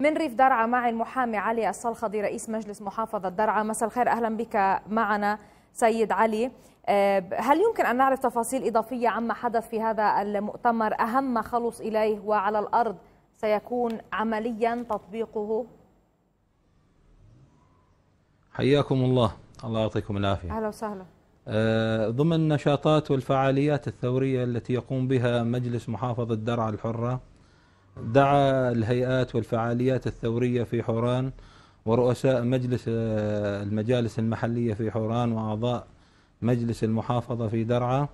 من ريف درعا معي المحامي علي الصلخضي رئيس مجلس محافظة درعا مساء الخير أهلا بك معنا سيد علي آه، هل يمكن أن نعرف تفاصيل إضافية عما حدث في هذا المؤتمر أهم ما خلص إليه وعلى الأرض سيكون عمليا تطبيقه حياكم الله الله يعطيكم العافية أهلا وسهلا آه، ضمن النشاطات والفعاليات الثورية التي يقوم بها مجلس محافظة درعا الحرة دعا الهيئات والفعاليات الثورية في حوران ورؤساء مجلس آه، المجالس المحلية في حوران وأعضاء مجلس المحافظة في درعا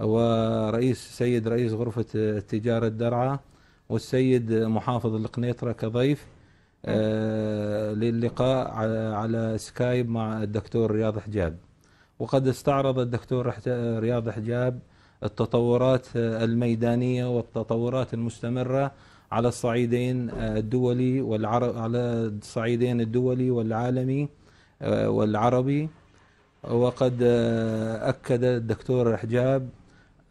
ورئيس سيد رئيس غرفة التجارة آه، درعا والسيد محافظ القنيطرة كضيف آه، للقاء على سكايب مع الدكتور رياض حجاب وقد استعرض الدكتور رياض حجاب التطورات الميدانية والتطورات المستمرة على الصعيدين الدولي والعرب على الصعيدين الدولي والعالمي آه، والعربي وقد آه، أكد الدكتور حجاب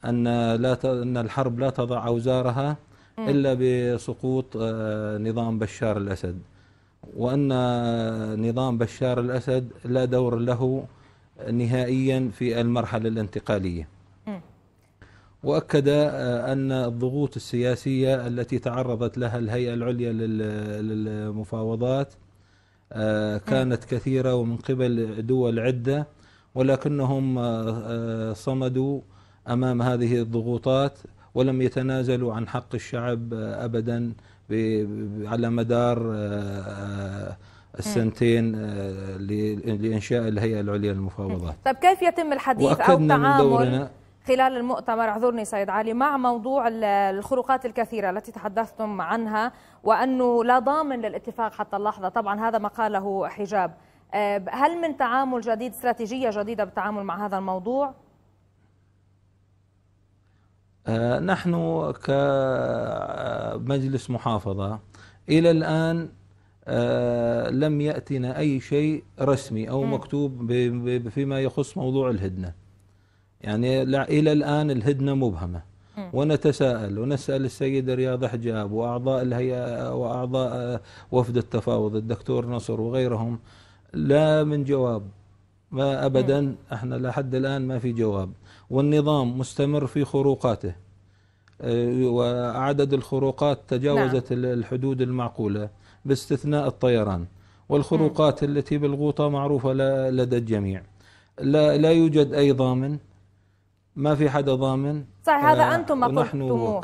أن لا أن الحرب لا تضع أوزارها إلا بسقوط آه، نظام بشار الأسد وأن نظام بشار الأسد لا دور له نهائيا في المرحلة الانتقالية واكد آه، ان الضغوط السياسيه التي تعرضت لها الهيئه العليا للمفاوضات آه، كانت كثيره ومن قبل دول عده ولكنهم آه، صمدوا امام هذه الضغوطات ولم يتنازلوا عن حق الشعب ابدا على مدار السنتين لانشاء الهيئه العليا للمفاوضات. طيب كيف يتم الحديث او التعامل خلال المؤتمر اعذرني سيد علي مع موضوع الخروقات الكثيرة التي تحدثتم عنها وأنه لا ضامن للاتفاق حتى اللحظة طبعا هذا ما قاله حجاب هل من تعامل جديد استراتيجية جديدة بالتعامل مع هذا الموضوع؟ أه، نحن كمجلس محافظة إلى الآن أه، لم يأتنا أي شيء رسمي أو مكتوب فيما يخص موضوع الهدنة يعني إلى الآن الهدنة مبهمة ونتساءل ونسأل السيد رياض حجاب وأعضاء الهيئة وأعضاء وفد التفاوض الدكتور نصر وغيرهم لا من جواب ما أبدا احنا لحد الآن ما في جواب والنظام مستمر في خروقاته آه، وعدد الخروقات تجاوزت نعم. الحدود المعقولة باستثناء الطيران والخروقات التي بالغوطة معروفة لدى الجميع لا, لا يوجد أي ضامن ما في حدا ضامن صحيح هذا آه، انتم ما قلتموه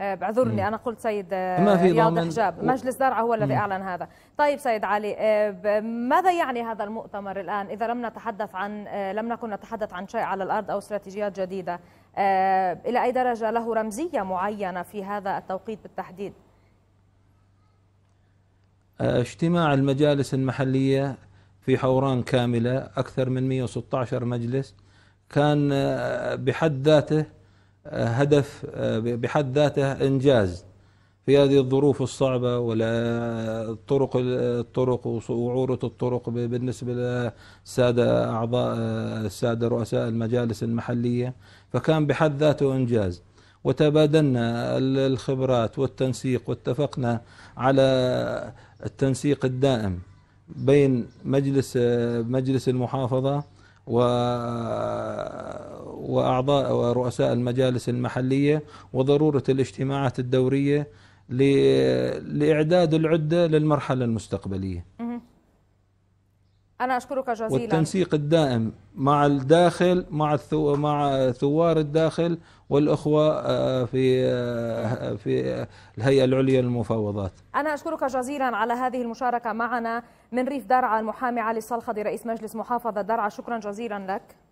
آه، بعذرني انا قلت سيد آه، ما في رياض حجاب مجلس درعا هو الذي اعلن هذا طيب سيد علي ماذا يعني هذا المؤتمر الان اذا لم نتحدث عن لم نكن نتحدث عن شيء على الارض او استراتيجيات جديده الى اي درجه له رمزيه معينه في هذا التوقيت بالتحديد اجتماع المجالس المحليه في حوران كامله اكثر من 116 مجلس كان آه، بحد ذاته آه، هدف آه، بحد ذاته انجاز في هذه الظروف الصعبه ولا الطرق الطرق وعوره الطرق بالنسبه للساده اعضاء الساده رؤساء المجالس المحليه فكان بحد ذاته انجاز وتبادلنا الخبرات والتنسيق واتفقنا على التنسيق الدائم بين مجلس مجلس المحافظه و... وأعضاء ورؤساء المجالس المحلية وضرورة الاجتماعات الدورية ل... لإعداد العدة للمرحلة المستقبلية أنا أشكرك جزيلا والتنسيق الدائم مع الداخل مع الثو مع ثوار الداخل والأخوة آه، في آه، في الهيئة العليا للمفاوضات أنا أشكرك جزيلا على هذه المشاركة معنا من ريف درعا المحامي علي الصلخدي رئيس مجلس محافظة درعا شكرا جزيلا لك